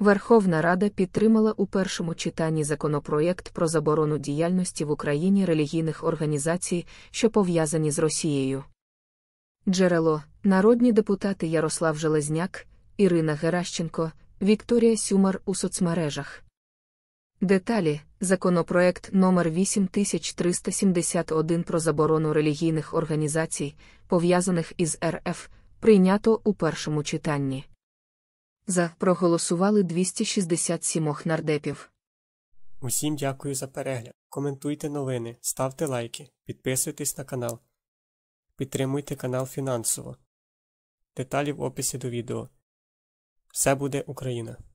Верховна Рада підтримала у першому читанні законопроєкт про заборону діяльності в Україні релігійних організацій, що пов'язані з Росією. Джерело, народні депутати Ярослав Железняк, Ірина Геращенко, Вікторія Сюмар у соцмережах. Деталі законопроект номер 8371 про заборону релігійних організацій, пов'язаних із РФ, прийнято у першому читанні. За проголосували 267 нардепів. Усім дякую за перегляд. Коментуйте новини, ставте лайки, підписуйтесь на канал. Підтримуйте канал фінансово. Деталі в описі до відео. Все буде Україна!